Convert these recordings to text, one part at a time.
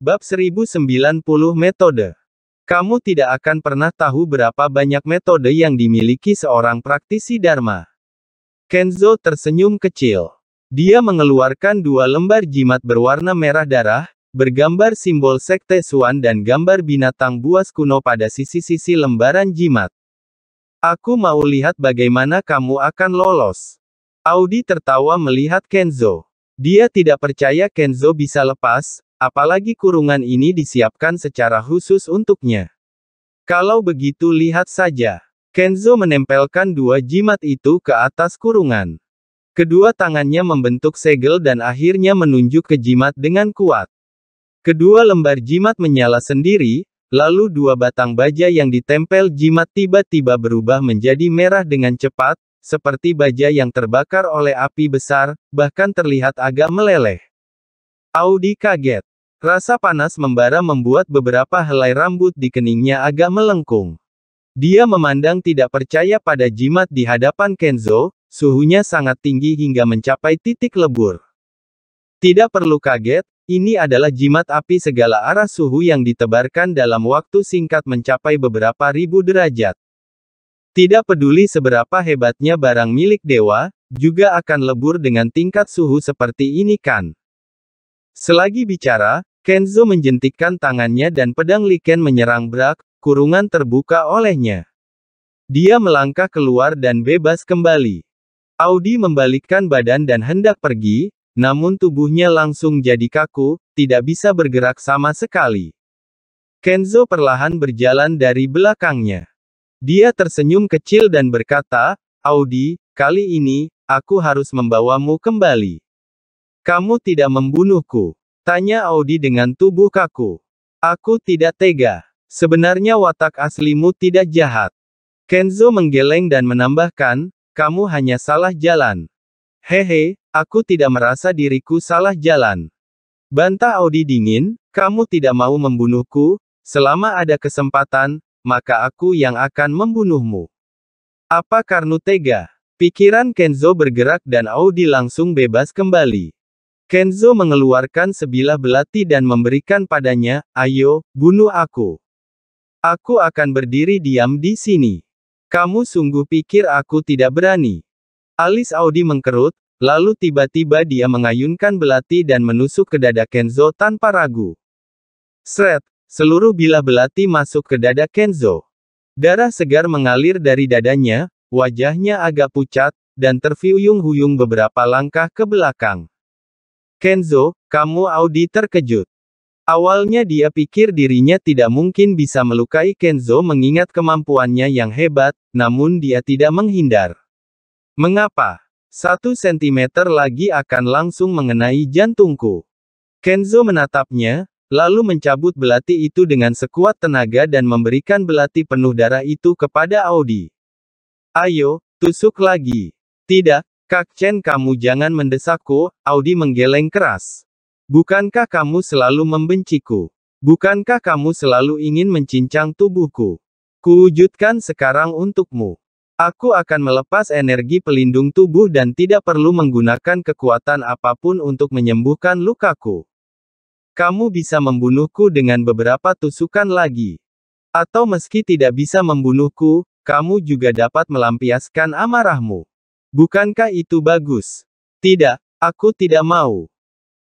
Bab 1090 Metode Kamu tidak akan pernah tahu berapa banyak metode yang dimiliki seorang praktisi Dharma. Kenzo tersenyum kecil. Dia mengeluarkan dua lembar jimat berwarna merah darah, bergambar simbol sekte Suan dan gambar binatang buas kuno pada sisi-sisi lembaran jimat. Aku mau lihat bagaimana kamu akan lolos. Audi tertawa melihat Kenzo. Dia tidak percaya Kenzo bisa lepas, Apalagi kurungan ini disiapkan secara khusus untuknya. Kalau begitu lihat saja. Kenzo menempelkan dua jimat itu ke atas kurungan. Kedua tangannya membentuk segel dan akhirnya menunjuk ke jimat dengan kuat. Kedua lembar jimat menyala sendiri, Lalu dua batang baja yang ditempel jimat tiba-tiba berubah menjadi merah dengan cepat, seperti baja yang terbakar oleh api besar, bahkan terlihat agak meleleh. Audi kaget. Rasa panas membara membuat beberapa helai rambut di keningnya agak melengkung. Dia memandang tidak percaya pada jimat di hadapan Kenzo, suhunya sangat tinggi hingga mencapai titik lebur. Tidak perlu kaget, ini adalah jimat api segala arah suhu yang ditebarkan dalam waktu singkat mencapai beberapa ribu derajat. Tidak peduli seberapa hebatnya barang milik dewa, juga akan lebur dengan tingkat suhu seperti ini kan. Selagi bicara, Kenzo menjentikkan tangannya dan pedang Liken menyerang Brak, kurungan terbuka olehnya. Dia melangkah keluar dan bebas kembali. Audi membalikkan badan dan hendak pergi, namun tubuhnya langsung jadi kaku, tidak bisa bergerak sama sekali. Kenzo perlahan berjalan dari belakangnya. Dia tersenyum kecil dan berkata, Audi, kali ini, aku harus membawamu kembali. Kamu tidak membunuhku. Tanya Audi dengan tubuh kaku. Aku tidak tega. Sebenarnya watak aslimu tidak jahat. Kenzo menggeleng dan menambahkan, kamu hanya salah jalan. Hehe, aku tidak merasa diriku salah jalan. Bantah Audi dingin, kamu tidak mau membunuhku, selama ada kesempatan, maka aku yang akan membunuhmu. Apa karena tega? Pikiran Kenzo bergerak dan Audi langsung bebas kembali. Kenzo mengeluarkan sebilah belati dan memberikan padanya, ayo, bunuh aku. Aku akan berdiri diam di sini. Kamu sungguh pikir aku tidak berani. Alis Audi mengkerut, lalu tiba-tiba dia mengayunkan belati dan menusuk ke dada Kenzo tanpa ragu. Sret, seluruh bilah belati masuk ke dada Kenzo. Darah segar mengalir dari dadanya, wajahnya agak pucat, dan terfiuyung huyung beberapa langkah ke belakang. Kenzo, kamu Audi terkejut. Awalnya dia pikir dirinya tidak mungkin bisa melukai Kenzo mengingat kemampuannya yang hebat, namun dia tidak menghindar. Mengapa? Satu sentimeter lagi akan langsung mengenai jantungku. Kenzo menatapnya, lalu mencabut belati itu dengan sekuat tenaga dan memberikan belati penuh darah itu kepada Audi. Ayo, tusuk lagi. Tidak, Kak Chen kamu jangan mendesakku, Audi menggeleng keras. Bukankah kamu selalu membenciku? Bukankah kamu selalu ingin mencincang tubuhku? Kuwujudkan sekarang untukmu. Aku akan melepas energi pelindung tubuh dan tidak perlu menggunakan kekuatan apapun untuk menyembuhkan lukaku. Kamu bisa membunuhku dengan beberapa tusukan lagi. Atau meski tidak bisa membunuhku, kamu juga dapat melampiaskan amarahmu. Bukankah itu bagus? Tidak, aku tidak mau.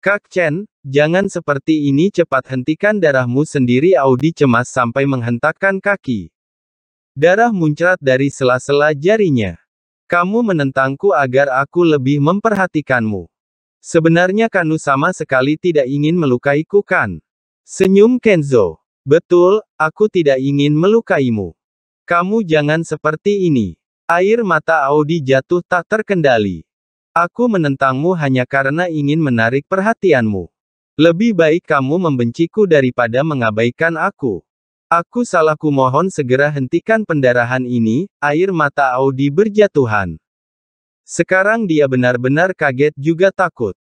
Kak Chen, jangan seperti ini cepat hentikan darahmu sendiri Audi cemas sampai menghentakkan kaki. Darah muncrat dari sela-sela jarinya. Kamu menentangku agar aku lebih memperhatikanmu. Sebenarnya Kanu sama sekali tidak ingin melukaiku kan? Senyum Kenzo. Betul, aku tidak ingin melukaimu. Kamu jangan seperti ini. Air mata Audi jatuh tak terkendali. Aku menentangmu hanya karena ingin menarik perhatianmu. Lebih baik kamu membenciku daripada mengabaikan aku. Aku salah kumohon segera hentikan pendarahan ini, air mata Audi berjatuhan. Sekarang dia benar-benar kaget juga takut.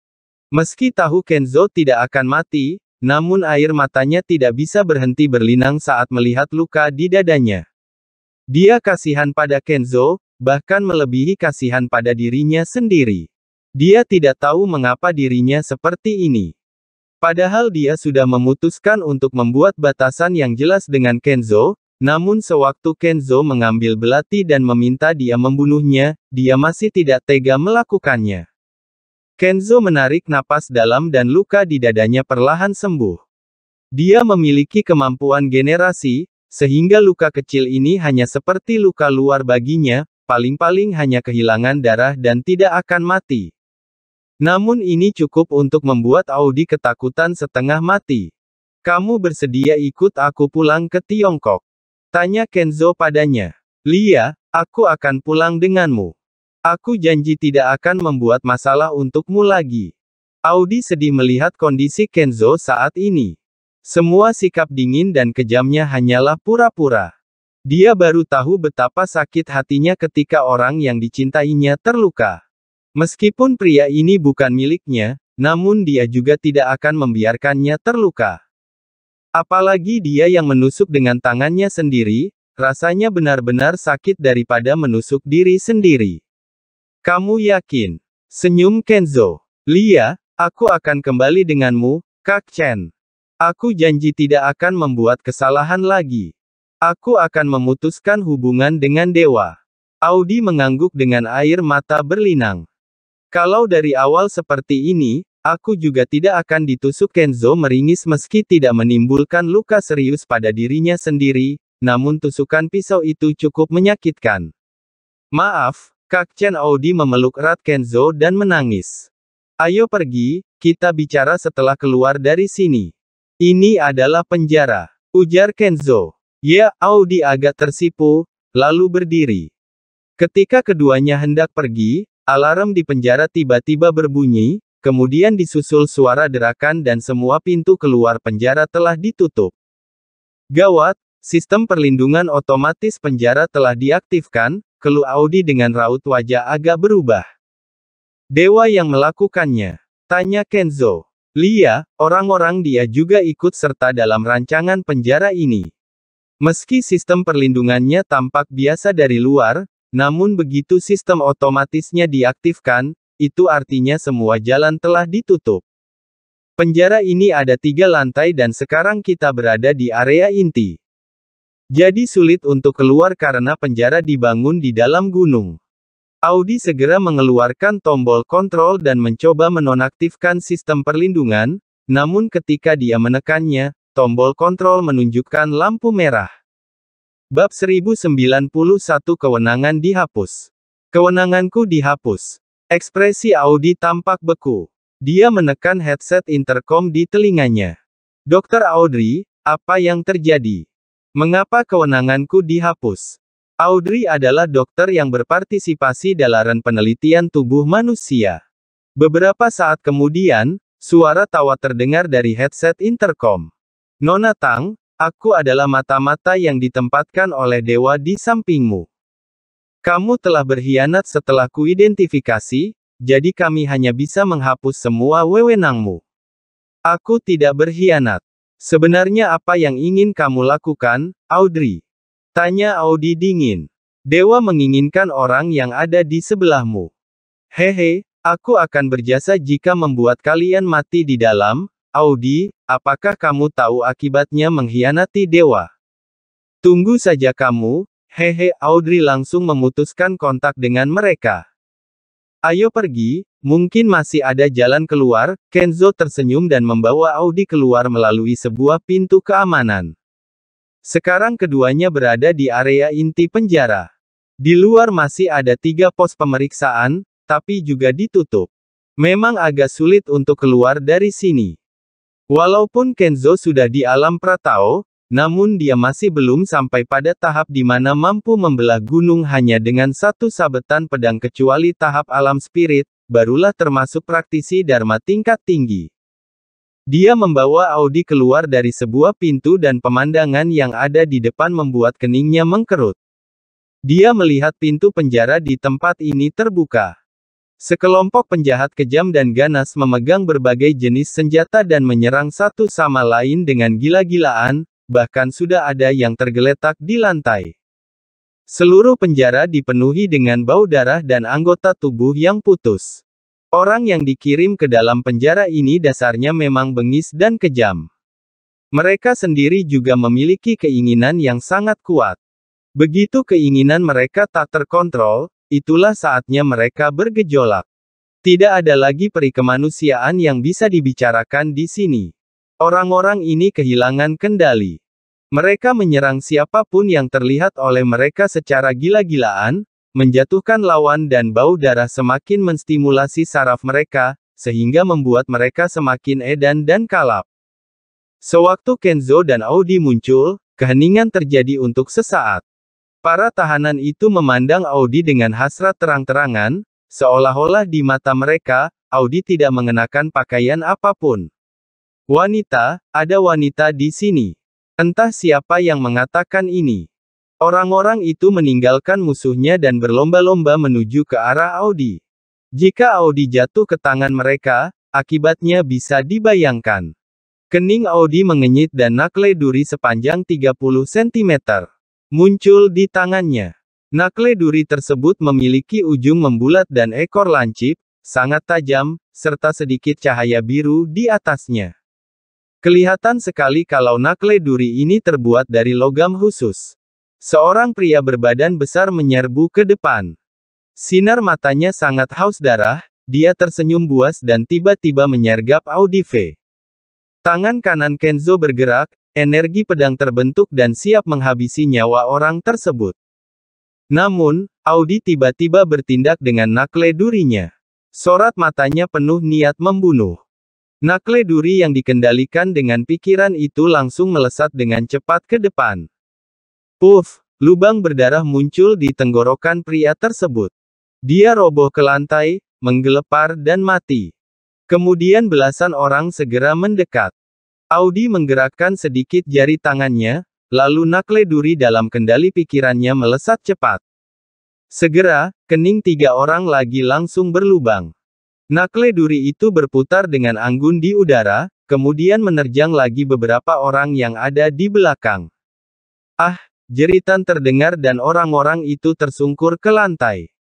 Meski tahu Kenzo tidak akan mati, namun air matanya tidak bisa berhenti berlinang saat melihat luka di dadanya. Dia kasihan pada Kenzo, bahkan melebihi kasihan pada dirinya sendiri. Dia tidak tahu mengapa dirinya seperti ini. Padahal dia sudah memutuskan untuk membuat batasan yang jelas dengan Kenzo, namun sewaktu Kenzo mengambil belati dan meminta dia membunuhnya, dia masih tidak tega melakukannya. Kenzo menarik napas dalam dan luka di dadanya perlahan sembuh. Dia memiliki kemampuan generasi, sehingga luka kecil ini hanya seperti luka luar baginya, paling-paling hanya kehilangan darah dan tidak akan mati. Namun ini cukup untuk membuat Audi ketakutan setengah mati. Kamu bersedia ikut aku pulang ke Tiongkok? Tanya Kenzo padanya. Lia, aku akan pulang denganmu. Aku janji tidak akan membuat masalah untukmu lagi. Audi sedih melihat kondisi Kenzo saat ini. Semua sikap dingin dan kejamnya hanyalah pura-pura. Dia baru tahu betapa sakit hatinya ketika orang yang dicintainya terluka. Meskipun pria ini bukan miliknya, namun dia juga tidak akan membiarkannya terluka. Apalagi dia yang menusuk dengan tangannya sendiri, rasanya benar-benar sakit daripada menusuk diri sendiri. Kamu yakin? Senyum Kenzo. Lia, aku akan kembali denganmu, Kak Chen. Aku janji tidak akan membuat kesalahan lagi. Aku akan memutuskan hubungan dengan dewa. Audi mengangguk dengan air mata berlinang. Kalau dari awal seperti ini, aku juga tidak akan ditusuk Kenzo meringis meski tidak menimbulkan luka serius pada dirinya sendiri, namun tusukan pisau itu cukup menyakitkan. Maaf, Kak Chen Audi memeluk erat Kenzo dan menangis. Ayo pergi, kita bicara setelah keluar dari sini. Ini adalah penjara. Ujar Kenzo. Ya, Audi agak tersipu, lalu berdiri. Ketika keduanya hendak pergi, alarm di penjara tiba-tiba berbunyi, kemudian disusul suara derakan dan semua pintu keluar penjara telah ditutup. Gawat, sistem perlindungan otomatis penjara telah diaktifkan, keluh Audi dengan raut wajah agak berubah. Dewa yang melakukannya, tanya Kenzo. Lia, orang-orang dia juga ikut serta dalam rancangan penjara ini. Meski sistem perlindungannya tampak biasa dari luar, namun begitu sistem otomatisnya diaktifkan, itu artinya semua jalan telah ditutup. Penjara ini ada tiga lantai dan sekarang kita berada di area inti. Jadi sulit untuk keluar karena penjara dibangun di dalam gunung. Audi segera mengeluarkan tombol kontrol dan mencoba menonaktifkan sistem perlindungan, namun ketika dia menekannya, tombol kontrol menunjukkan lampu merah. Bab 1091 Kewenangan dihapus. Kewenanganku dihapus. Ekspresi Audi tampak beku. Dia menekan headset intercom di telinganya. Dokter Audrey, apa yang terjadi? Mengapa kewenanganku dihapus? Audrey adalah dokter yang berpartisipasi dalam penelitian tubuh manusia. Beberapa saat kemudian, suara tawa terdengar dari headset intercom. Nona Tang, aku adalah mata-mata yang ditempatkan oleh dewa di sampingmu. Kamu telah berkhianat setelah kuidentifikasi, jadi kami hanya bisa menghapus semua wewenangmu. Aku tidak berkhianat. Sebenarnya apa yang ingin kamu lakukan, Audrey? Tanya Audi dingin. Dewa menginginkan orang yang ada di sebelahmu. Hehe, aku akan berjasa jika membuat kalian mati di dalam, Audi, apakah kamu tahu akibatnya mengkhianati dewa? Tunggu saja kamu, hehe Audrey langsung memutuskan kontak dengan mereka. Ayo pergi, mungkin masih ada jalan keluar, Kenzo tersenyum dan membawa Audi keluar melalui sebuah pintu keamanan. Sekarang keduanya berada di area inti penjara. Di luar masih ada tiga pos pemeriksaan, tapi juga ditutup. Memang agak sulit untuk keluar dari sini. Walaupun Kenzo sudah di alam pratao, namun dia masih belum sampai pada tahap di mana mampu membelah gunung hanya dengan satu sabetan pedang kecuali tahap alam spirit, barulah termasuk praktisi Dharma tingkat tinggi. Dia membawa Audi keluar dari sebuah pintu dan pemandangan yang ada di depan membuat keningnya mengkerut. Dia melihat pintu penjara di tempat ini terbuka. Sekelompok penjahat kejam dan ganas memegang berbagai jenis senjata dan menyerang satu sama lain dengan gila-gilaan, bahkan sudah ada yang tergeletak di lantai. Seluruh penjara dipenuhi dengan bau darah dan anggota tubuh yang putus. Orang yang dikirim ke dalam penjara ini dasarnya memang bengis dan kejam. Mereka sendiri juga memiliki keinginan yang sangat kuat. Begitu keinginan mereka tak terkontrol, itulah saatnya mereka bergejolak. Tidak ada lagi peri kemanusiaan yang bisa dibicarakan di sini. Orang-orang ini kehilangan kendali. Mereka menyerang siapapun yang terlihat oleh mereka secara gila-gilaan, menjatuhkan lawan dan bau darah semakin menstimulasi saraf mereka, sehingga membuat mereka semakin edan dan kalap. Sewaktu Kenzo dan Audi muncul, keheningan terjadi untuk sesaat. Para tahanan itu memandang Audi dengan hasrat terang-terangan, seolah-olah di mata mereka, Audi tidak mengenakan pakaian apapun. Wanita, ada wanita di sini. Entah siapa yang mengatakan ini. Orang-orang itu meninggalkan musuhnya dan berlomba-lomba menuju ke arah Audi. Jika Audi jatuh ke tangan mereka, akibatnya bisa dibayangkan. Kening Audi mengenyit dan nakle duri sepanjang 30 cm. Muncul di tangannya. Nakle duri tersebut memiliki ujung membulat dan ekor lancip, sangat tajam, serta sedikit cahaya biru di atasnya. Kelihatan sekali kalau nakle duri ini terbuat dari logam khusus. Seorang pria berbadan besar menyerbu ke depan. Sinar matanya sangat haus darah, dia tersenyum buas dan tiba-tiba menyergap Audi V. Tangan kanan Kenzo bergerak, energi pedang terbentuk dan siap menghabisi nyawa orang tersebut. Namun, Audi tiba-tiba bertindak dengan nakle durinya. Sorat matanya penuh niat membunuh. Nakle duri yang dikendalikan dengan pikiran itu langsung melesat dengan cepat ke depan. Puff, lubang berdarah muncul di tenggorokan pria tersebut. Dia roboh ke lantai, menggelepar dan mati. Kemudian belasan orang segera mendekat. Audi menggerakkan sedikit jari tangannya, lalu nakle duri dalam kendali pikirannya melesat cepat. Segera, kening tiga orang lagi langsung berlubang. Nakle duri itu berputar dengan anggun di udara, kemudian menerjang lagi beberapa orang yang ada di belakang. Ah, Jeritan terdengar dan orang-orang itu tersungkur ke lantai.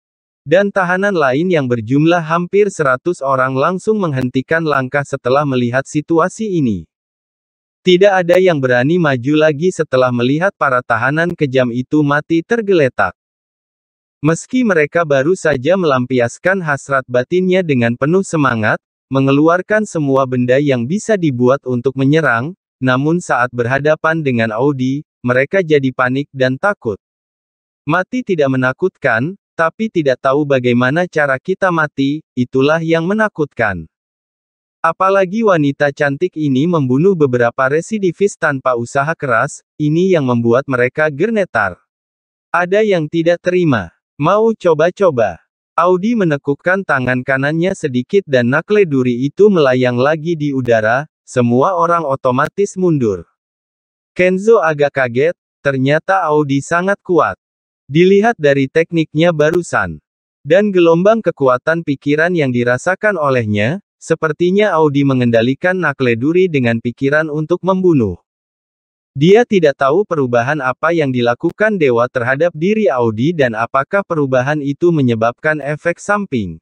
Dan tahanan lain yang berjumlah hampir 100 orang langsung menghentikan langkah setelah melihat situasi ini. Tidak ada yang berani maju lagi setelah melihat para tahanan kejam itu mati tergeletak. Meski mereka baru saja melampiaskan hasrat batinnya dengan penuh semangat, mengeluarkan semua benda yang bisa dibuat untuk menyerang, namun saat berhadapan dengan Audi, mereka jadi panik dan takut. Mati tidak menakutkan, tapi tidak tahu bagaimana cara kita mati, itulah yang menakutkan. Apalagi wanita cantik ini membunuh beberapa residivis tanpa usaha keras, ini yang membuat mereka gernetar. Ada yang tidak terima. Mau coba-coba. Audi menekukkan tangan kanannya sedikit dan nakle duri itu melayang lagi di udara, semua orang otomatis mundur. Kenzo agak kaget, ternyata Audi sangat kuat. Dilihat dari tekniknya barusan. Dan gelombang kekuatan pikiran yang dirasakan olehnya, sepertinya Audi mengendalikan Duri dengan pikiran untuk membunuh. Dia tidak tahu perubahan apa yang dilakukan dewa terhadap diri Audi dan apakah perubahan itu menyebabkan efek samping.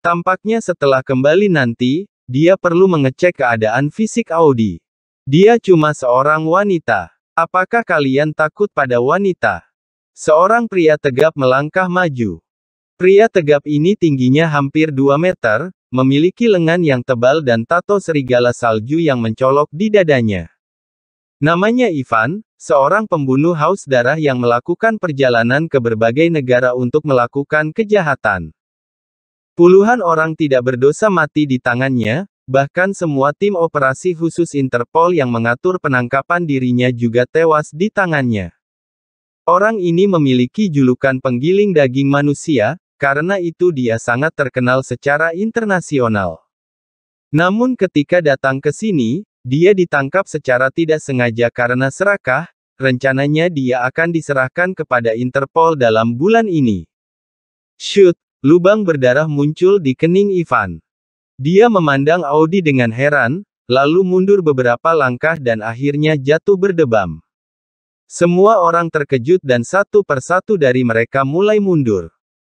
Tampaknya setelah kembali nanti, dia perlu mengecek keadaan fisik Audi. Dia cuma seorang wanita. Apakah kalian takut pada wanita? Seorang pria tegap melangkah maju. Pria tegap ini tingginya hampir 2 meter, memiliki lengan yang tebal dan tato serigala salju yang mencolok di dadanya. Namanya Ivan, seorang pembunuh haus darah yang melakukan perjalanan ke berbagai negara untuk melakukan kejahatan. Puluhan orang tidak berdosa mati di tangannya, Bahkan semua tim operasi khusus Interpol yang mengatur penangkapan dirinya juga tewas di tangannya. Orang ini memiliki julukan penggiling daging manusia, karena itu dia sangat terkenal secara internasional. Namun ketika datang ke sini, dia ditangkap secara tidak sengaja karena serakah, rencananya dia akan diserahkan kepada Interpol dalam bulan ini. Shoot, lubang berdarah muncul di kening Ivan. Dia memandang Audi dengan heran, lalu mundur beberapa langkah dan akhirnya jatuh berdebam. Semua orang terkejut dan satu persatu dari mereka mulai mundur.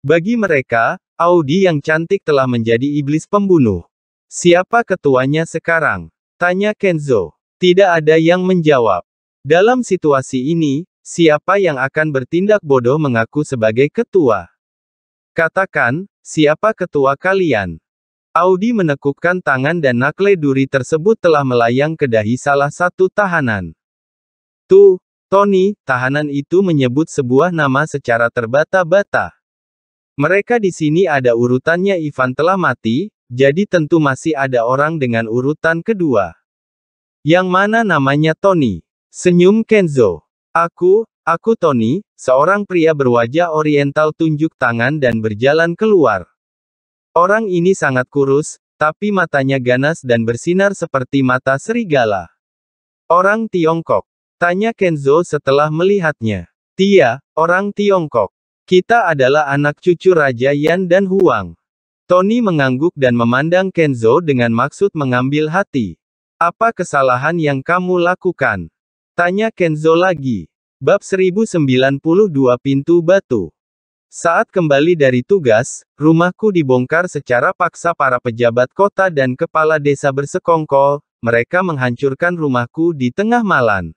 Bagi mereka, Audi yang cantik telah menjadi iblis pembunuh. Siapa ketuanya sekarang? Tanya Kenzo. Tidak ada yang menjawab. Dalam situasi ini, siapa yang akan bertindak bodoh mengaku sebagai ketua? Katakan, siapa ketua kalian? Audi menekukkan tangan dan nakle duri tersebut telah melayang ke dahi salah satu tahanan. Tu, Tony, tahanan itu menyebut sebuah nama secara terbata-bata. Mereka di sini ada urutannya Ivan telah mati, jadi tentu masih ada orang dengan urutan kedua. Yang mana namanya Tony. Senyum Kenzo. Aku, aku Tony, seorang pria berwajah oriental tunjuk tangan dan berjalan keluar. Orang ini sangat kurus, tapi matanya ganas dan bersinar seperti mata serigala. Orang Tiongkok. Tanya Kenzo setelah melihatnya. Tia, orang Tiongkok. Kita adalah anak cucu Raja Yan dan Huang. Tony mengangguk dan memandang Kenzo dengan maksud mengambil hati. Apa kesalahan yang kamu lakukan? Tanya Kenzo lagi. Bab 1092 Pintu Batu saat kembali dari tugas, rumahku dibongkar secara paksa para pejabat kota dan kepala desa bersekongkol, mereka menghancurkan rumahku di tengah malam.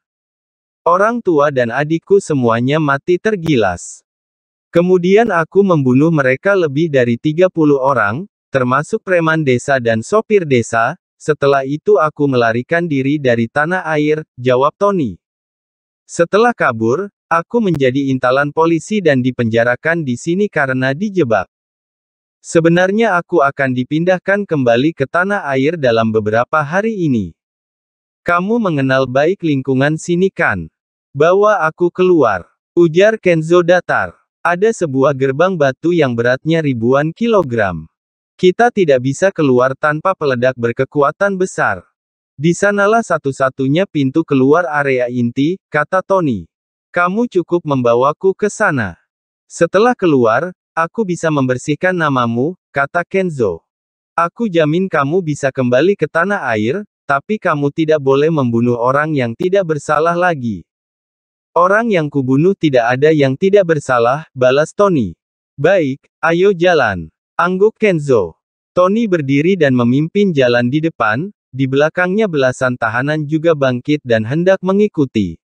Orang tua dan adikku semuanya mati tergilas. Kemudian aku membunuh mereka lebih dari 30 orang, termasuk preman desa dan sopir desa, setelah itu aku melarikan diri dari tanah air, jawab Tony. Setelah kabur, Aku menjadi intalan polisi dan dipenjarakan di sini karena dijebak. Sebenarnya aku akan dipindahkan kembali ke tanah air dalam beberapa hari ini. Kamu mengenal baik lingkungan sini kan? Bawa aku keluar. Ujar Kenzo datar. Ada sebuah gerbang batu yang beratnya ribuan kilogram. Kita tidak bisa keluar tanpa peledak berkekuatan besar. Di sanalah satu-satunya pintu keluar area inti, kata Tony. Kamu cukup membawaku ke sana. Setelah keluar, aku bisa membersihkan namamu, kata Kenzo. Aku jamin kamu bisa kembali ke tanah air, tapi kamu tidak boleh membunuh orang yang tidak bersalah lagi. Orang yang kubunuh tidak ada yang tidak bersalah, balas Tony. Baik, ayo jalan. Angguk Kenzo. Tony berdiri dan memimpin jalan di depan, di belakangnya belasan tahanan juga bangkit dan hendak mengikuti.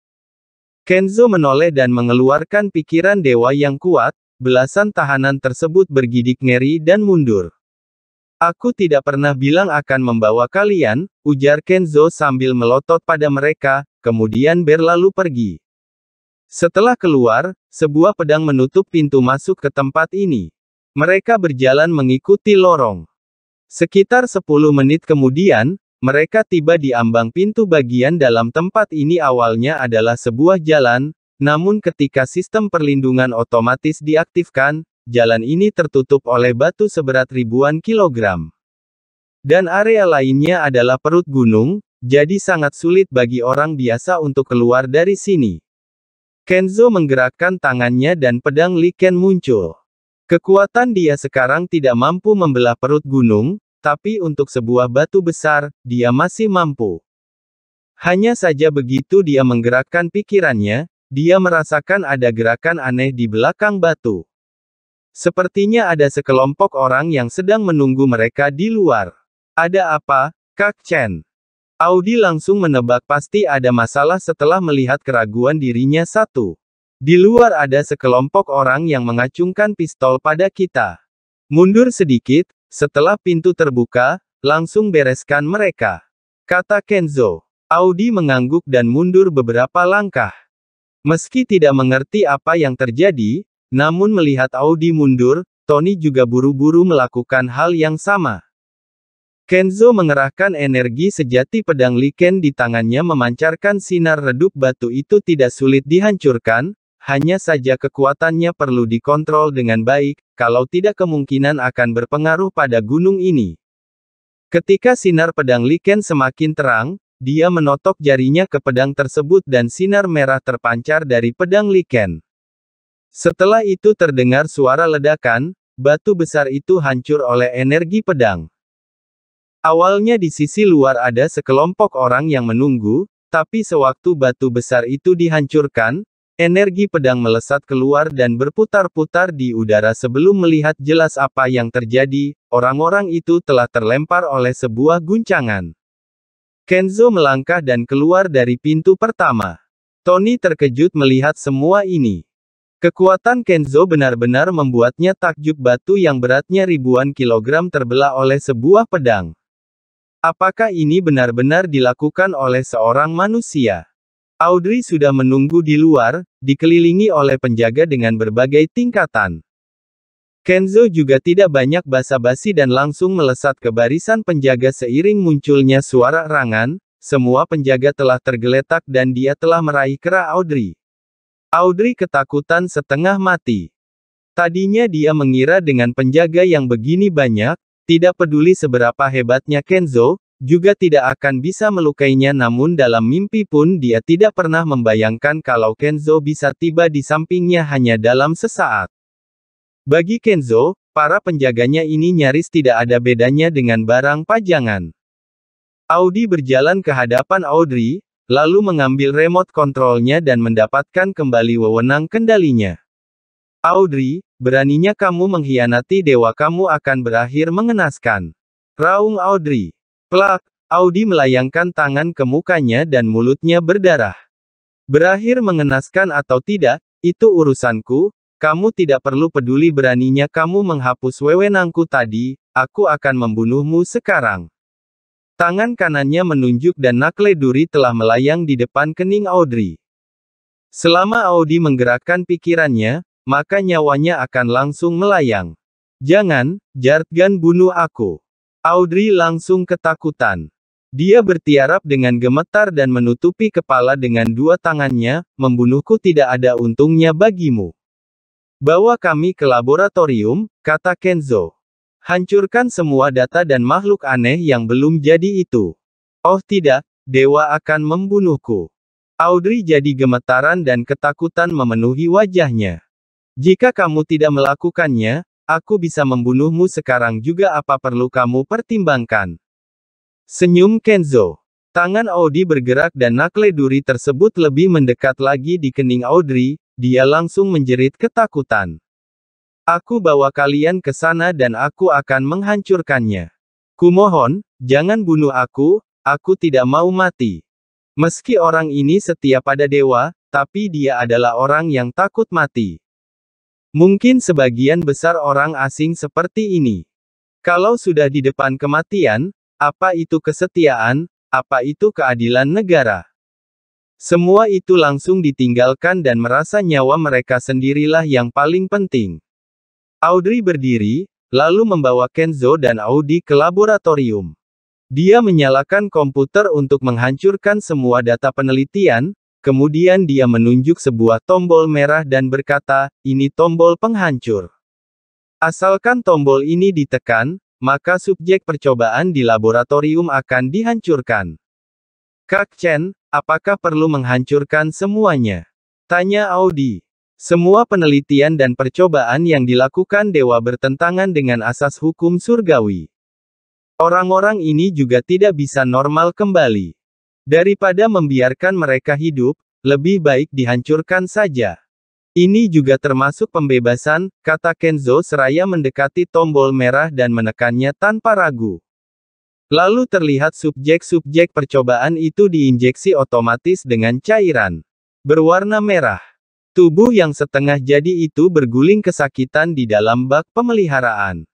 Kenzo menoleh dan mengeluarkan pikiran dewa yang kuat, belasan tahanan tersebut bergidik ngeri dan mundur. Aku tidak pernah bilang akan membawa kalian, ujar Kenzo sambil melotot pada mereka, kemudian berlalu pergi. Setelah keluar, sebuah pedang menutup pintu masuk ke tempat ini. Mereka berjalan mengikuti lorong. Sekitar 10 menit kemudian, mereka tiba di ambang pintu bagian dalam tempat ini awalnya adalah sebuah jalan, namun ketika sistem perlindungan otomatis diaktifkan, jalan ini tertutup oleh batu seberat ribuan kilogram. Dan area lainnya adalah perut gunung, jadi sangat sulit bagi orang biasa untuk keluar dari sini. Kenzo menggerakkan tangannya dan pedang Liken muncul. Kekuatan dia sekarang tidak mampu membelah perut gunung, tapi untuk sebuah batu besar, dia masih mampu. Hanya saja begitu dia menggerakkan pikirannya, dia merasakan ada gerakan aneh di belakang batu. Sepertinya ada sekelompok orang yang sedang menunggu mereka di luar. Ada apa, Kak Chen? Audi langsung menebak pasti ada masalah setelah melihat keraguan dirinya satu. Di luar ada sekelompok orang yang mengacungkan pistol pada kita. Mundur sedikit, setelah pintu terbuka, langsung bereskan mereka. Kata Kenzo. Audi mengangguk dan mundur beberapa langkah. Meski tidak mengerti apa yang terjadi, namun melihat Audi mundur, Tony juga buru-buru melakukan hal yang sama. Kenzo mengerahkan energi sejati pedang Liken di tangannya memancarkan sinar redup batu itu tidak sulit dihancurkan, hanya saja kekuatannya perlu dikontrol dengan baik, kalau tidak kemungkinan akan berpengaruh pada gunung ini. Ketika sinar pedang Liken semakin terang, dia menotok jarinya ke pedang tersebut dan sinar merah terpancar dari pedang Liken. Setelah itu terdengar suara ledakan, batu besar itu hancur oleh energi pedang. Awalnya di sisi luar ada sekelompok orang yang menunggu, tapi sewaktu batu besar itu dihancurkan, Energi pedang melesat keluar dan berputar-putar di udara sebelum melihat jelas apa yang terjadi, orang-orang itu telah terlempar oleh sebuah guncangan. Kenzo melangkah dan keluar dari pintu pertama. Tony terkejut melihat semua ini. Kekuatan Kenzo benar-benar membuatnya takjub batu yang beratnya ribuan kilogram terbelah oleh sebuah pedang. Apakah ini benar-benar dilakukan oleh seorang manusia? Audrey sudah menunggu di luar, dikelilingi oleh penjaga dengan berbagai tingkatan. Kenzo juga tidak banyak basa-basi dan langsung melesat ke barisan penjaga seiring munculnya suara rangan. semua penjaga telah tergeletak dan dia telah meraih kera Audrey. Audrey ketakutan setengah mati. Tadinya dia mengira dengan penjaga yang begini banyak, tidak peduli seberapa hebatnya Kenzo, juga tidak akan bisa melukainya namun dalam mimpi pun dia tidak pernah membayangkan kalau Kenzo bisa tiba di sampingnya hanya dalam sesaat. Bagi Kenzo, para penjaganya ini nyaris tidak ada bedanya dengan barang pajangan. Audi berjalan ke hadapan Audrey, lalu mengambil remote kontrolnya dan mendapatkan kembali wewenang kendalinya. Audrey, beraninya kamu mengkhianati dewa kamu akan berakhir mengenaskan. Raung Audrey, Plak, Audi melayangkan tangan ke mukanya dan mulutnya berdarah. Berakhir mengenaskan atau tidak, itu urusanku, kamu tidak perlu peduli beraninya kamu menghapus wewenangku tadi, aku akan membunuhmu sekarang. Tangan kanannya menunjuk dan nakle duri telah melayang di depan kening Audrey. Selama Audi menggerakkan pikirannya, maka nyawanya akan langsung melayang. Jangan, Jartgan bunuh aku. Audrey langsung ketakutan. Dia bertiarap dengan gemetar dan menutupi kepala dengan dua tangannya, membunuhku tidak ada untungnya bagimu. Bawa kami ke laboratorium, kata Kenzo. Hancurkan semua data dan makhluk aneh yang belum jadi itu. Oh tidak, dewa akan membunuhku. Audrey jadi gemetaran dan ketakutan memenuhi wajahnya. Jika kamu tidak melakukannya, Aku bisa membunuhmu sekarang juga apa perlu kamu pertimbangkan. Senyum Kenzo. Tangan Audi bergerak dan nakle duri tersebut lebih mendekat lagi di kening Audrey, dia langsung menjerit ketakutan. Aku bawa kalian ke sana dan aku akan menghancurkannya. Kumohon, jangan bunuh aku, aku tidak mau mati. Meski orang ini setia pada dewa, tapi dia adalah orang yang takut mati. Mungkin sebagian besar orang asing seperti ini. Kalau sudah di depan kematian, apa itu kesetiaan, apa itu keadilan negara? Semua itu langsung ditinggalkan dan merasa nyawa mereka sendirilah yang paling penting. Audrey berdiri, lalu membawa Kenzo dan Audi ke laboratorium. Dia menyalakan komputer untuk menghancurkan semua data penelitian, Kemudian dia menunjuk sebuah tombol merah dan berkata, ini tombol penghancur. Asalkan tombol ini ditekan, maka subjek percobaan di laboratorium akan dihancurkan. Kak Chen, apakah perlu menghancurkan semuanya? Tanya Audi. Semua penelitian dan percobaan yang dilakukan dewa bertentangan dengan asas hukum surgawi. Orang-orang ini juga tidak bisa normal kembali. Daripada membiarkan mereka hidup, lebih baik dihancurkan saja. Ini juga termasuk pembebasan, kata Kenzo seraya mendekati tombol merah dan menekannya tanpa ragu. Lalu terlihat subjek-subjek percobaan itu diinjeksi otomatis dengan cairan berwarna merah. Tubuh yang setengah jadi itu berguling kesakitan di dalam bak pemeliharaan.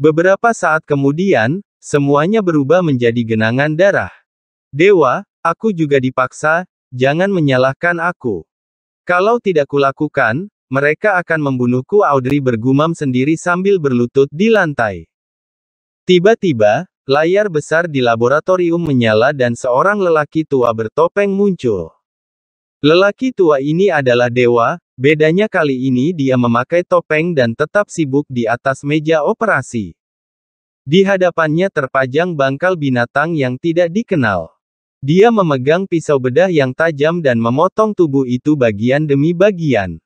Beberapa saat kemudian, semuanya berubah menjadi genangan darah. Dewa, Aku juga dipaksa, jangan menyalahkan aku. Kalau tidak kulakukan, mereka akan membunuhku Audrey bergumam sendiri sambil berlutut di lantai. Tiba-tiba, layar besar di laboratorium menyala dan seorang lelaki tua bertopeng muncul. Lelaki tua ini adalah dewa, bedanya kali ini dia memakai topeng dan tetap sibuk di atas meja operasi. Di hadapannya terpajang bangkal binatang yang tidak dikenal. Dia memegang pisau bedah yang tajam dan memotong tubuh itu bagian demi bagian.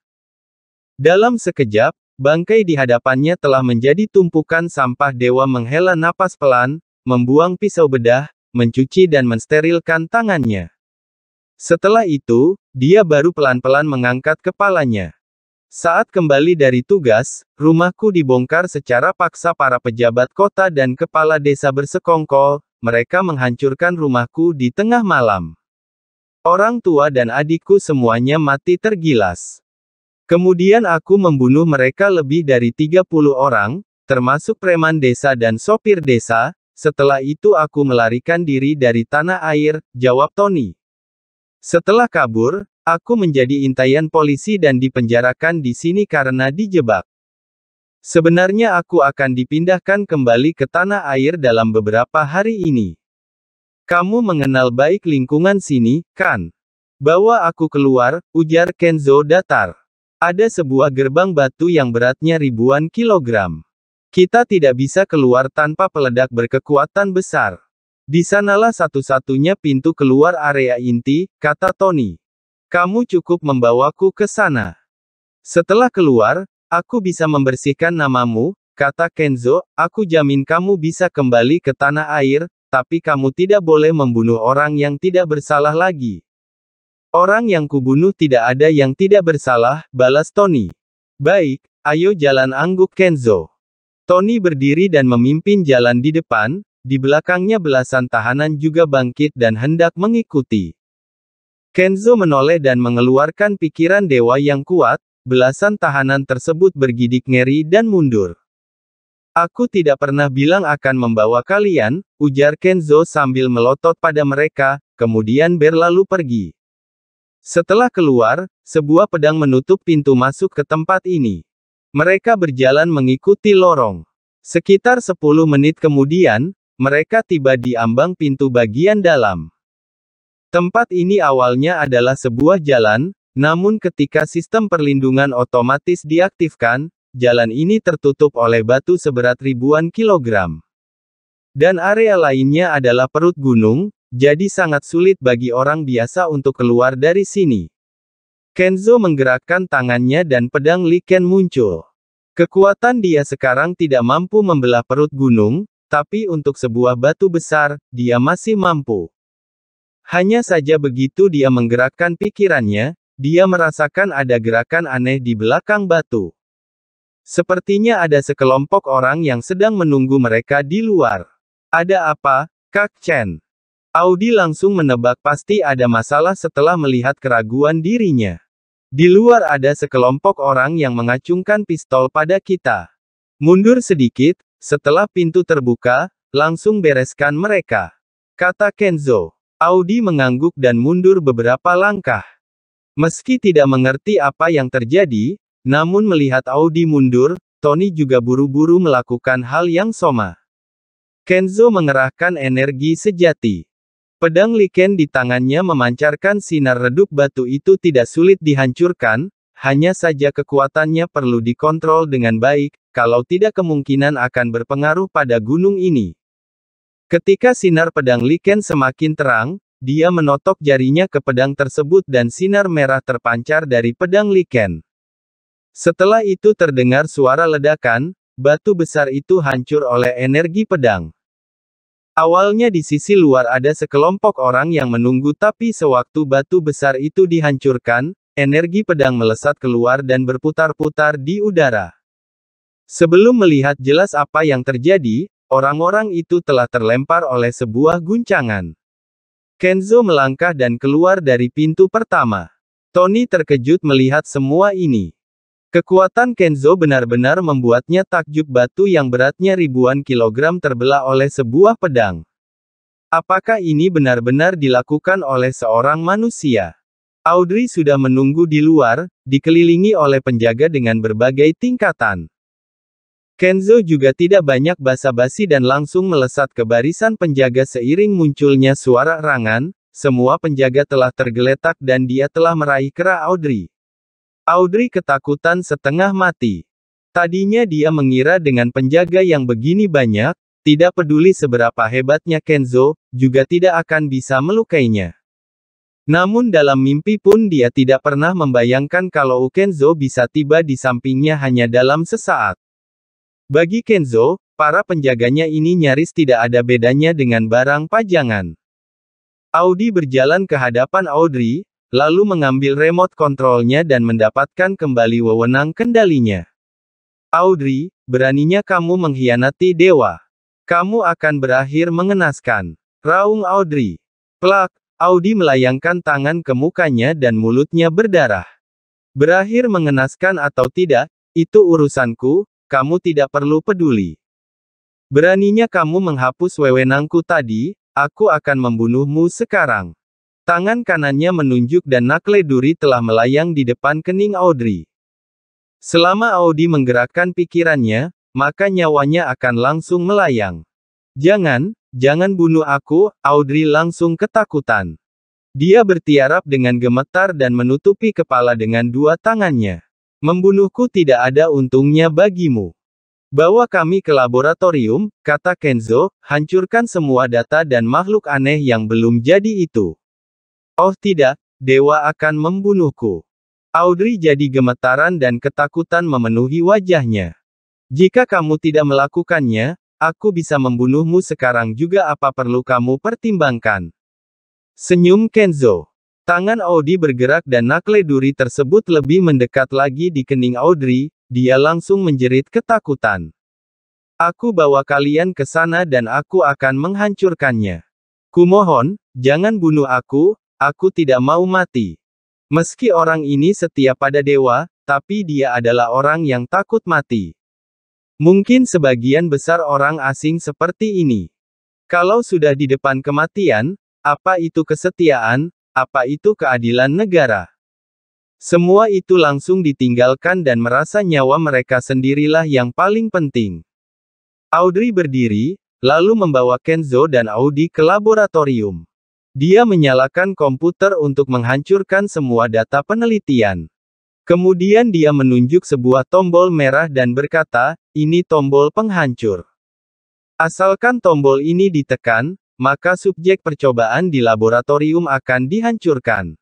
Dalam sekejap, bangkai di hadapannya telah menjadi tumpukan sampah dewa menghela napas pelan, membuang pisau bedah, mencuci dan mensterilkan tangannya. Setelah itu, dia baru pelan-pelan mengangkat kepalanya. Saat kembali dari tugas, rumahku dibongkar secara paksa para pejabat kota dan kepala desa bersekongkol, mereka menghancurkan rumahku di tengah malam. Orang tua dan adikku semuanya mati tergilas. Kemudian aku membunuh mereka lebih dari 30 orang, termasuk preman desa dan sopir desa, setelah itu aku melarikan diri dari tanah air, jawab Tony. Setelah kabur, aku menjadi intayan polisi dan dipenjarakan di sini karena dijebak. Sebenarnya aku akan dipindahkan kembali ke tanah air dalam beberapa hari ini. Kamu mengenal baik lingkungan sini, kan? Bawa aku keluar, ujar Kenzo datar. Ada sebuah gerbang batu yang beratnya ribuan kilogram. Kita tidak bisa keluar tanpa peledak berkekuatan besar. Di sanalah satu-satunya pintu keluar area inti, kata Tony. Kamu cukup membawaku ke sana. Setelah keluar, Aku bisa membersihkan namamu, kata Kenzo, aku jamin kamu bisa kembali ke tanah air, tapi kamu tidak boleh membunuh orang yang tidak bersalah lagi. Orang yang kubunuh tidak ada yang tidak bersalah, balas Tony. Baik, ayo jalan angguk Kenzo. Tony berdiri dan memimpin jalan di depan, di belakangnya belasan tahanan juga bangkit dan hendak mengikuti. Kenzo menoleh dan mengeluarkan pikiran dewa yang kuat, belasan tahanan tersebut bergidik ngeri dan mundur. Aku tidak pernah bilang akan membawa kalian, ujar Kenzo sambil melotot pada mereka, kemudian berlalu pergi. Setelah keluar, sebuah pedang menutup pintu masuk ke tempat ini. Mereka berjalan mengikuti lorong. Sekitar 10 menit kemudian, mereka tiba di ambang pintu bagian dalam. Tempat ini awalnya adalah sebuah jalan, namun ketika sistem perlindungan otomatis diaktifkan, jalan ini tertutup oleh batu seberat ribuan kilogram. Dan area lainnya adalah perut gunung, jadi sangat sulit bagi orang biasa untuk keluar dari sini. Kenzo menggerakkan tangannya dan pedang Liken muncul. Kekuatan dia sekarang tidak mampu membelah perut gunung, tapi untuk sebuah batu besar, dia masih mampu. Hanya saja begitu dia menggerakkan pikirannya, dia merasakan ada gerakan aneh di belakang batu. Sepertinya ada sekelompok orang yang sedang menunggu mereka di luar. Ada apa, Kak Chen? Audi langsung menebak pasti ada masalah setelah melihat keraguan dirinya. Di luar ada sekelompok orang yang mengacungkan pistol pada kita. Mundur sedikit, setelah pintu terbuka, langsung bereskan mereka. Kata Kenzo. Audi mengangguk dan mundur beberapa langkah. Meski tidak mengerti apa yang terjadi, namun melihat Audi mundur, Tony juga buru-buru melakukan hal yang sama. Kenzo mengerahkan energi sejati. Pedang Liken di tangannya memancarkan sinar redup batu itu tidak sulit dihancurkan, hanya saja kekuatannya perlu dikontrol dengan baik, kalau tidak kemungkinan akan berpengaruh pada gunung ini. Ketika sinar pedang Liken semakin terang, dia menotok jarinya ke pedang tersebut dan sinar merah terpancar dari pedang Liken. Setelah itu terdengar suara ledakan, batu besar itu hancur oleh energi pedang. Awalnya di sisi luar ada sekelompok orang yang menunggu tapi sewaktu batu besar itu dihancurkan, energi pedang melesat keluar dan berputar-putar di udara. Sebelum melihat jelas apa yang terjadi, orang-orang itu telah terlempar oleh sebuah guncangan. Kenzo melangkah dan keluar dari pintu pertama. Tony terkejut melihat semua ini. Kekuatan Kenzo benar-benar membuatnya takjub batu yang beratnya ribuan kilogram terbelah oleh sebuah pedang. Apakah ini benar-benar dilakukan oleh seorang manusia? Audrey sudah menunggu di luar, dikelilingi oleh penjaga dengan berbagai tingkatan. Kenzo juga tidak banyak basa-basi dan langsung melesat ke barisan penjaga seiring munculnya suara rangan. semua penjaga telah tergeletak dan dia telah meraih kera Audrey. Audrey ketakutan setengah mati. Tadinya dia mengira dengan penjaga yang begini banyak, tidak peduli seberapa hebatnya Kenzo, juga tidak akan bisa melukainya. Namun dalam mimpi pun dia tidak pernah membayangkan kalau Kenzo bisa tiba di sampingnya hanya dalam sesaat. Bagi Kenzo, para penjaganya ini nyaris tidak ada bedanya dengan barang pajangan. Audi berjalan ke hadapan Audrey, lalu mengambil remote kontrolnya dan mendapatkan kembali wewenang kendalinya. Audrey, beraninya kamu mengkhianati dewa. Kamu akan berakhir mengenaskan. Raung Audrey. Plak, Audi melayangkan tangan ke mukanya dan mulutnya berdarah. Berakhir mengenaskan atau tidak, itu urusanku, kamu tidak perlu peduli. Beraninya kamu menghapus wewenangku tadi, aku akan membunuhmu sekarang. Tangan kanannya menunjuk dan nakle duri telah melayang di depan kening Audrey. Selama Audi menggerakkan pikirannya, maka nyawanya akan langsung melayang. Jangan, jangan bunuh aku, Audrey langsung ketakutan. Dia bertiarap dengan gemetar dan menutupi kepala dengan dua tangannya. Membunuhku tidak ada untungnya bagimu. Bawa kami ke laboratorium, kata Kenzo, hancurkan semua data dan makhluk aneh yang belum jadi itu. Oh tidak, dewa akan membunuhku. Audrey jadi gemetaran dan ketakutan memenuhi wajahnya. Jika kamu tidak melakukannya, aku bisa membunuhmu sekarang juga apa perlu kamu pertimbangkan. Senyum Kenzo. Tangan Audi bergerak dan nakle duri tersebut lebih mendekat lagi di kening Audrey, dia langsung menjerit ketakutan. Aku bawa kalian ke sana dan aku akan menghancurkannya. Kumohon, jangan bunuh aku, aku tidak mau mati. Meski orang ini setia pada dewa, tapi dia adalah orang yang takut mati. Mungkin sebagian besar orang asing seperti ini. Kalau sudah di depan kematian, apa itu kesetiaan, apa itu keadilan negara? Semua itu langsung ditinggalkan dan merasa nyawa mereka sendirilah yang paling penting. Audrey berdiri, lalu membawa Kenzo dan Audi ke laboratorium. Dia menyalakan komputer untuk menghancurkan semua data penelitian. Kemudian dia menunjuk sebuah tombol merah dan berkata, ini tombol penghancur. Asalkan tombol ini ditekan, maka subjek percobaan di laboratorium akan dihancurkan.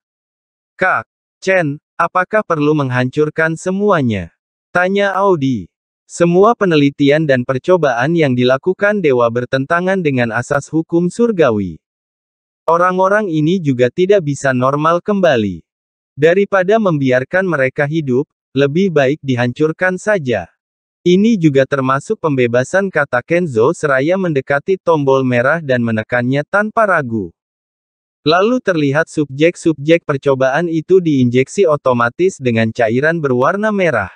Kak, Chen, apakah perlu menghancurkan semuanya? Tanya Audi. Semua penelitian dan percobaan yang dilakukan dewa bertentangan dengan asas hukum surgawi. Orang-orang ini juga tidak bisa normal kembali. Daripada membiarkan mereka hidup, lebih baik dihancurkan saja. Ini juga termasuk pembebasan kata Kenzo seraya mendekati tombol merah dan menekannya tanpa ragu. Lalu terlihat subjek-subjek percobaan itu diinjeksi otomatis dengan cairan berwarna merah.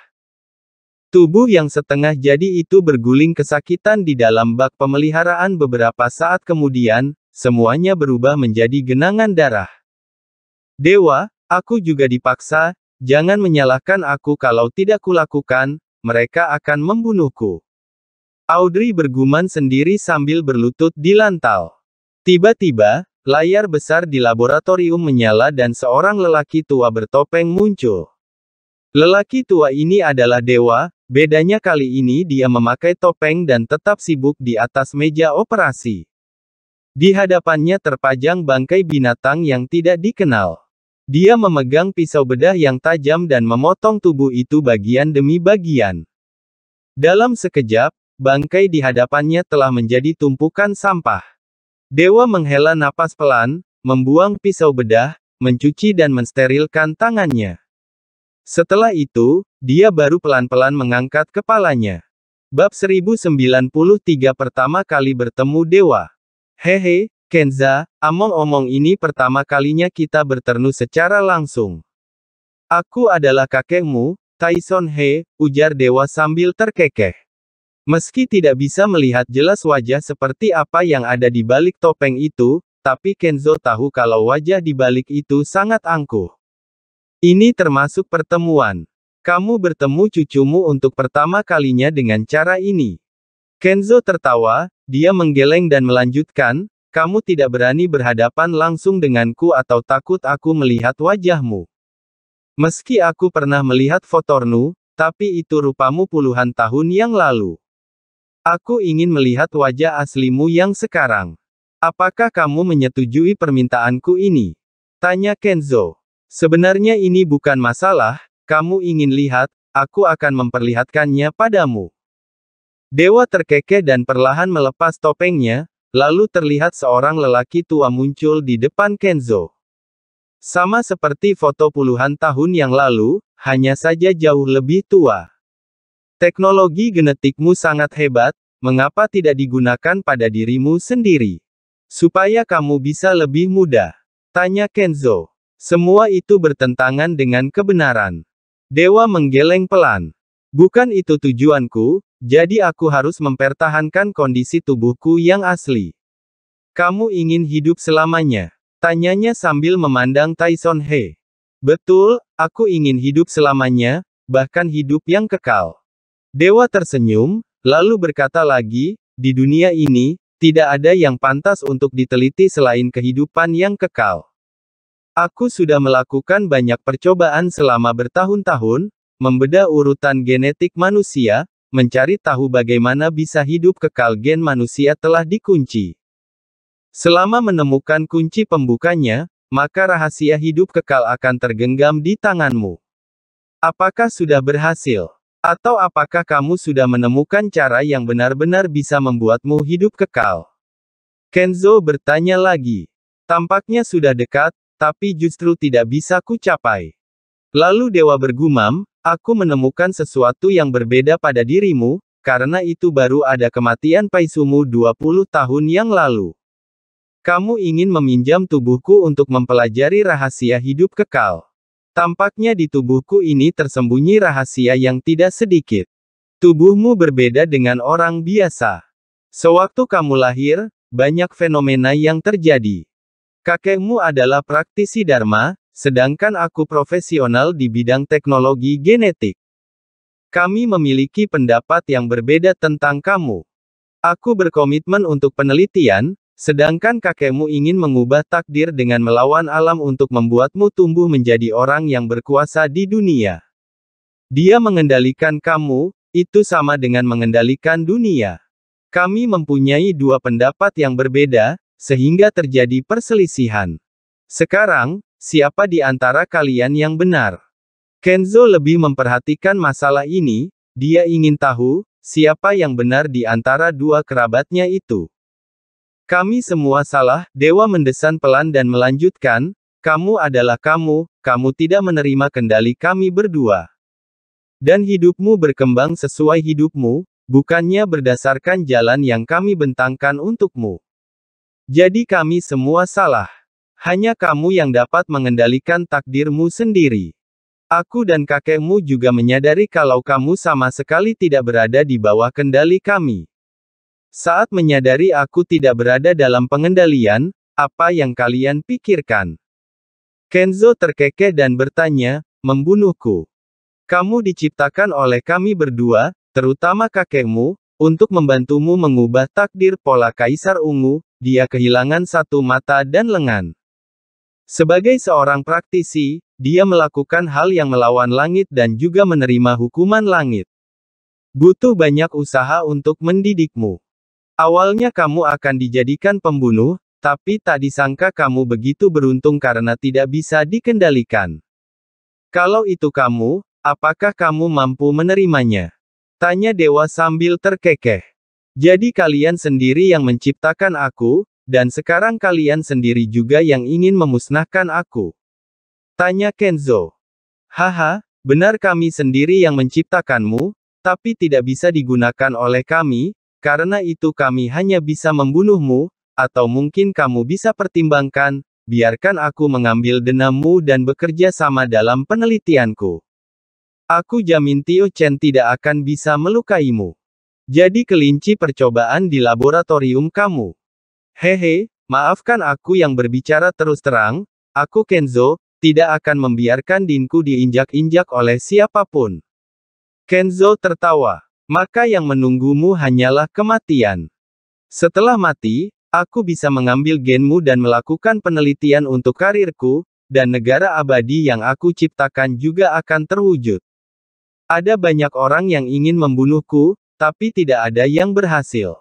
Tubuh yang setengah jadi itu berguling kesakitan di dalam bak pemeliharaan beberapa saat kemudian, semuanya berubah menjadi genangan darah. Dewa, aku juga dipaksa, jangan menyalahkan aku kalau tidak kulakukan, mereka akan membunuhku. Audrey bergumam sendiri sambil berlutut di lantau. Tiba-tiba, layar besar di laboratorium menyala dan seorang lelaki tua bertopeng muncul. Lelaki tua ini adalah dewa, bedanya kali ini dia memakai topeng dan tetap sibuk di atas meja operasi. Di hadapannya terpajang bangkai binatang yang tidak dikenal. Dia memegang pisau bedah yang tajam dan memotong tubuh itu bagian demi bagian. Dalam sekejap, bangkai di hadapannya telah menjadi tumpukan sampah. Dewa menghela napas pelan, membuang pisau bedah, mencuci dan mensterilkan tangannya. Setelah itu, dia baru pelan-pelan mengangkat kepalanya. Bab 1093 pertama kali bertemu Dewa. Hehe, Kenza, omong-omong ini pertama kalinya kita bertemu secara langsung. Aku adalah kakekmu, Tyson He, ujar dewa sambil terkekeh. Meski tidak bisa melihat jelas wajah seperti apa yang ada di balik topeng itu, tapi Kenzo tahu kalau wajah di balik itu sangat angkuh. Ini termasuk pertemuan. Kamu bertemu cucumu untuk pertama kalinya dengan cara ini. Kenzo tertawa, dia menggeleng dan melanjutkan, kamu tidak berani berhadapan langsung denganku atau takut aku melihat wajahmu. Meski aku pernah melihat fotornu, tapi itu rupamu puluhan tahun yang lalu. Aku ingin melihat wajah aslimu yang sekarang. Apakah kamu menyetujui permintaanku ini? Tanya Kenzo. Sebenarnya ini bukan masalah, kamu ingin lihat, aku akan memperlihatkannya padamu. Dewa terkekeh dan perlahan melepas topengnya, Lalu terlihat seorang lelaki tua muncul di depan Kenzo. Sama seperti foto puluhan tahun yang lalu, hanya saja jauh lebih tua. Teknologi genetikmu sangat hebat, mengapa tidak digunakan pada dirimu sendiri? Supaya kamu bisa lebih mudah. Tanya Kenzo. Semua itu bertentangan dengan kebenaran. Dewa menggeleng pelan. Bukan itu tujuanku, jadi aku harus mempertahankan kondisi tubuhku yang asli. Kamu ingin hidup selamanya? Tanyanya sambil memandang Tyson He. Betul, aku ingin hidup selamanya, bahkan hidup yang kekal. Dewa tersenyum, lalu berkata lagi, di dunia ini, tidak ada yang pantas untuk diteliti selain kehidupan yang kekal. Aku sudah melakukan banyak percobaan selama bertahun-tahun, membeda urutan genetik manusia, mencari tahu bagaimana bisa hidup kekal gen manusia telah dikunci. Selama menemukan kunci pembukanya, maka rahasia hidup kekal akan tergenggam di tanganmu. Apakah sudah berhasil? Atau apakah kamu sudah menemukan cara yang benar-benar bisa membuatmu hidup kekal? Kenzo bertanya lagi. Tampaknya sudah dekat, tapi justru tidak bisa kucapai. Lalu dewa bergumam, Aku menemukan sesuatu yang berbeda pada dirimu, karena itu baru ada kematian Paisumu 20 tahun yang lalu. Kamu ingin meminjam tubuhku untuk mempelajari rahasia hidup kekal. Tampaknya di tubuhku ini tersembunyi rahasia yang tidak sedikit. Tubuhmu berbeda dengan orang biasa. Sewaktu kamu lahir, banyak fenomena yang terjadi. Kakekmu adalah praktisi Dharma, sedangkan aku profesional di bidang teknologi genetik. Kami memiliki pendapat yang berbeda tentang kamu. Aku berkomitmen untuk penelitian, sedangkan kakekmu ingin mengubah takdir dengan melawan alam untuk membuatmu tumbuh menjadi orang yang berkuasa di dunia. Dia mengendalikan kamu, itu sama dengan mengendalikan dunia. Kami mempunyai dua pendapat yang berbeda, sehingga terjadi perselisihan. Sekarang, siapa di antara kalian yang benar? Kenzo lebih memperhatikan masalah ini, dia ingin tahu, siapa yang benar di antara dua kerabatnya itu. Kami semua salah, Dewa mendesan pelan dan melanjutkan, kamu adalah kamu, kamu tidak menerima kendali kami berdua. Dan hidupmu berkembang sesuai hidupmu, bukannya berdasarkan jalan yang kami bentangkan untukmu. Jadi kami semua salah. Hanya kamu yang dapat mengendalikan takdirmu sendiri. Aku dan kakekmu juga menyadari kalau kamu sama sekali tidak berada di bawah kendali kami. Saat menyadari aku tidak berada dalam pengendalian, apa yang kalian pikirkan? Kenzo terkekeh dan bertanya, membunuhku. Kamu diciptakan oleh kami berdua, terutama kakekmu, untuk membantumu mengubah takdir pola kaisar ungu, dia kehilangan satu mata dan lengan. Sebagai seorang praktisi, dia melakukan hal yang melawan langit dan juga menerima hukuman langit. Butuh banyak usaha untuk mendidikmu. Awalnya kamu akan dijadikan pembunuh, tapi tak disangka kamu begitu beruntung karena tidak bisa dikendalikan. Kalau itu kamu, apakah kamu mampu menerimanya? Tanya dewa sambil terkekeh. Jadi kalian sendiri yang menciptakan aku, dan sekarang kalian sendiri juga yang ingin memusnahkan aku. Tanya Kenzo. Haha, benar kami sendiri yang menciptakanmu, tapi tidak bisa digunakan oleh kami, karena itu kami hanya bisa membunuhmu, atau mungkin kamu bisa pertimbangkan, biarkan aku mengambil denammu dan bekerja sama dalam penelitianku. Aku jamin Tio Chen tidak akan bisa melukaimu. Jadi kelinci percobaan di laboratorium kamu. Hehe, maafkan aku yang berbicara terus terang, aku Kenzo, tidak akan membiarkan Dinku diinjak-injak oleh siapapun. Kenzo tertawa. Maka yang menunggumu hanyalah kematian. Setelah mati, aku bisa mengambil genmu dan melakukan penelitian untuk karirku, dan negara abadi yang aku ciptakan juga akan terwujud. Ada banyak orang yang ingin membunuhku, tapi tidak ada yang berhasil.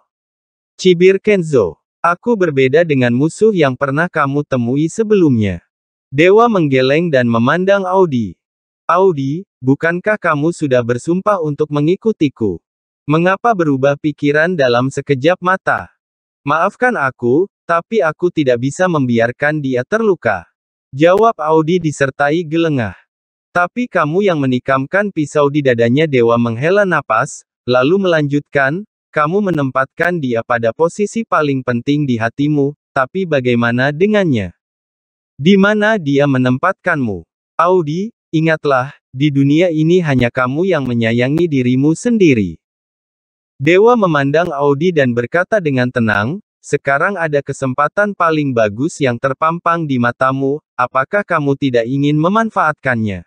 Cibir Kenzo. Aku berbeda dengan musuh yang pernah kamu temui sebelumnya. Dewa menggeleng dan memandang Audi. Audi, bukankah kamu sudah bersumpah untuk mengikutiku? Mengapa berubah pikiran dalam sekejap mata? Maafkan aku, tapi aku tidak bisa membiarkan dia terluka. Jawab Audi disertai gelengah. Tapi kamu yang menikamkan pisau di dadanya Dewa menghela napas, lalu melanjutkan, kamu menempatkan dia pada posisi paling penting di hatimu, tapi bagaimana dengannya? Di mana dia menempatkanmu? Audi, ingatlah, di dunia ini hanya kamu yang menyayangi dirimu sendiri. Dewa memandang Audi dan berkata dengan tenang, sekarang ada kesempatan paling bagus yang terpampang di matamu, apakah kamu tidak ingin memanfaatkannya?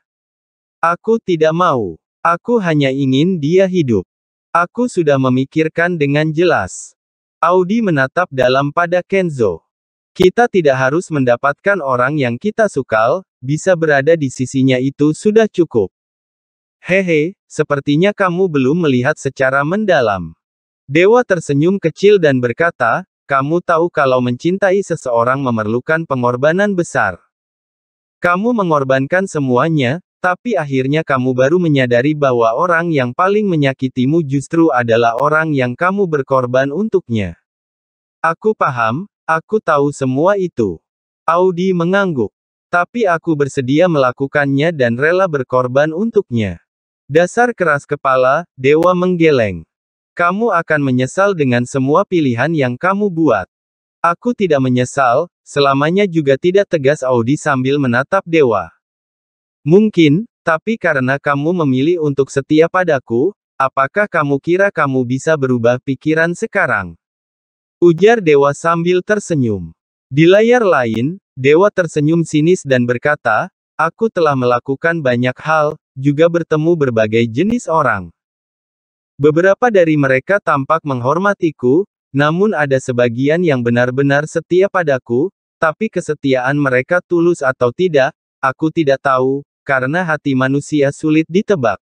Aku tidak mau. Aku hanya ingin dia hidup. Aku sudah memikirkan dengan jelas. Audi menatap dalam pada Kenzo. Kita tidak harus mendapatkan orang yang kita sukal, bisa berada di sisinya itu sudah cukup. Hehe, sepertinya kamu belum melihat secara mendalam. Dewa tersenyum kecil dan berkata, kamu tahu kalau mencintai seseorang memerlukan pengorbanan besar. Kamu mengorbankan semuanya, tapi akhirnya kamu baru menyadari bahwa orang yang paling menyakitimu justru adalah orang yang kamu berkorban untuknya. Aku paham, aku tahu semua itu. Audi mengangguk. Tapi aku bersedia melakukannya dan rela berkorban untuknya. Dasar keras kepala, dewa menggeleng. Kamu akan menyesal dengan semua pilihan yang kamu buat. Aku tidak menyesal, selamanya juga tidak tegas Audi sambil menatap dewa. Mungkin, tapi karena kamu memilih untuk setia padaku, apakah kamu kira kamu bisa berubah pikiran sekarang? Ujar Dewa sambil tersenyum. Di layar lain, Dewa tersenyum sinis dan berkata, Aku telah melakukan banyak hal, juga bertemu berbagai jenis orang. Beberapa dari mereka tampak menghormatiku, namun ada sebagian yang benar-benar setia padaku, tapi kesetiaan mereka tulus atau tidak, aku tidak tahu, karena hati manusia sulit ditebak.